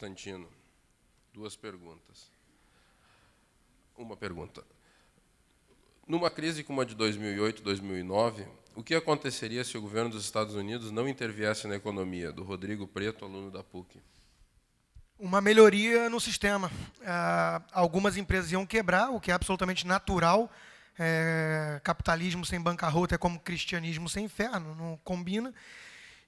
Constantino, duas perguntas. Uma pergunta. Numa crise como a de 2008, 2009, o que aconteceria se o governo dos Estados Unidos não interviesse na economia? Do Rodrigo Preto, aluno da PUC. Uma melhoria no sistema. Ah, algumas empresas iam quebrar, o que é absolutamente natural. É, capitalismo sem bancarrota é como cristianismo sem inferno, não combina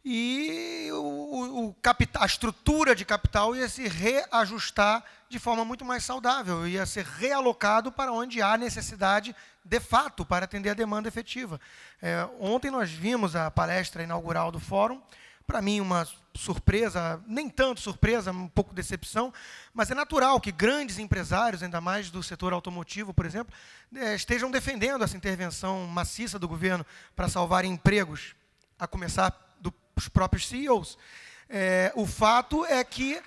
e o, o capital, a estrutura de capital ia se reajustar de forma muito mais saudável, ia ser realocado para onde há necessidade de fato para atender a demanda efetiva. É, ontem nós vimos a palestra inaugural do fórum, para mim uma surpresa, nem tanto surpresa, um pouco decepção, mas é natural que grandes empresários, ainda mais do setor automotivo, por exemplo, é, estejam defendendo essa intervenção maciça do governo para salvar empregos, a começar os próprios CEOs. É, o fato é que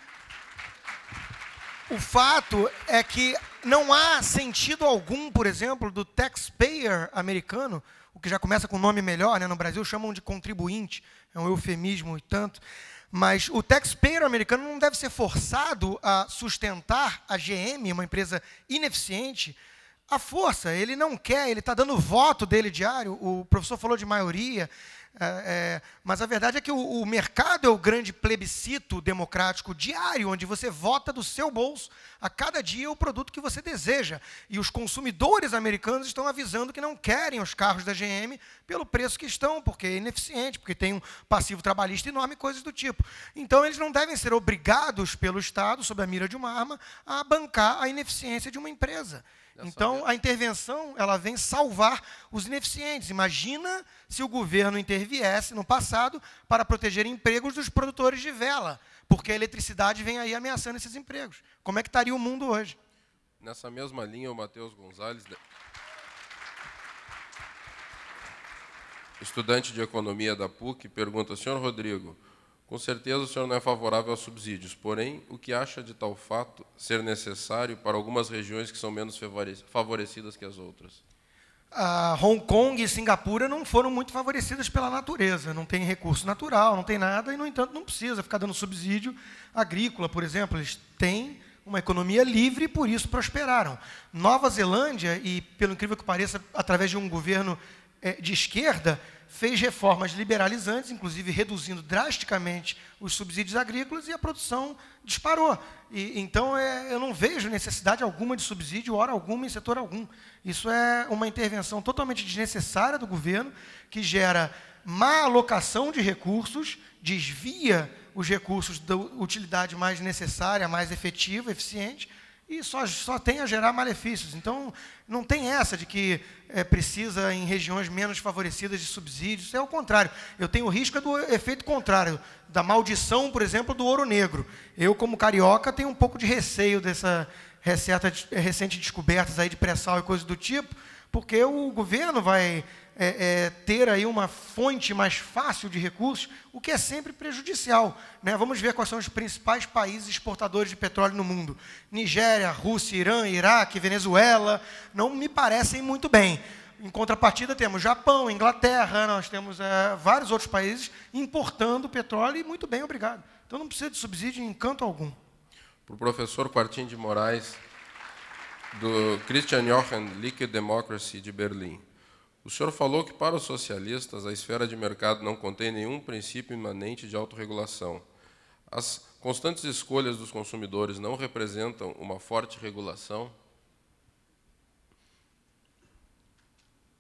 o fato é que não há sentido algum, por exemplo, do taxpayer americano, o que já começa com um nome melhor, né, no Brasil chamam de contribuinte, é um eufemismo e tanto, mas o taxpayer americano não deve ser forçado a sustentar a GM, uma empresa ineficiente, à força. Ele não quer, ele está dando voto dele diário, o professor falou de maioria, é, é, mas a verdade é que o, o, mercado é o grande plebiscito democrático diário, onde você vota do seu bolso a cada dia o produto que você deseja. E os consumidores americanos estão avisando que não querem os carros da GM pelo preço que estão, porque é ineficiente, porque tem um passivo trabalhista enorme, coisas do tipo. Então, eles não devem ser obrigados pelo Estado, sob a mira de uma arma, a bancar a ineficiência de uma empresa. Então, a intervenção ela vem salvar os ineficientes. Imagina se o governo interviesse no passado para proteger empregos dos produtores de vela, porque a eletricidade vem aí ameaçando esses empregos. Como é que estaria o mundo hoje? Nessa mesma linha, o Matheus Gonzalez, estudante de economia da PUC, pergunta: Senhor Rodrigo, com certeza o senhor não é favorável a subsídios, porém, o que acha de tal fato ser necessário para algumas regiões que são menos favorecidas que as outras? Ah, Hong Kong e Singapura não foram muito favorecidas pela natureza, não tem recurso natural, não tem nada, e, no entanto, não precisa ficar dando subsídio agrícola, por exemplo. Eles têm uma economia livre e, por isso, prosperaram. Nova Zelândia, e pelo incrível que pareça, através de um governo é, de esquerda fez reformas liberalizantes, inclusive reduzindo drasticamente os subsídios agrícolas e a produção disparou. E, então é, eu não vejo necessidade alguma de subsídio, hora alguma, em setor algum. Isso é uma intervenção totalmente desnecessária do governo, que gera má alocação de recursos, desvia os recursos da utilidade mais necessária, mais efetiva, eficiente, e só, só tem a gerar malefícios. Então, não tem essa de que é, precisa em regiões menos favorecidas de subsídios. É o contrário. Eu tenho o risco é do efeito contrário, da maldição, por exemplo, do ouro negro. Eu, como carioca, tenho um pouco de receio dessa receta, recente descobertas aí de pré-sal e coisas do tipo, porque o governo vai é, é, ter aí uma fonte mais fácil de recursos, o que é sempre prejudicial. Né? Vamos ver quais são os principais países exportadores de petróleo no mundo: Nigéria, Rússia, Irã, Iraque, Venezuela. Não me parecem muito bem. Em contrapartida, temos Japão, Inglaterra, nós temos é, vários outros países importando petróleo e muito bem, obrigado. Então não precisa de subsídio em canto algum. Para o professor Quartinho de Moraes do Christian Jochen Liquid Democracy de Berlim. O senhor falou que para os socialistas a esfera de mercado não contém nenhum princípio imanente de autorregulação. As constantes escolhas dos consumidores não representam uma forte regulação?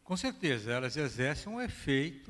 Com certeza, elas exercem um efeito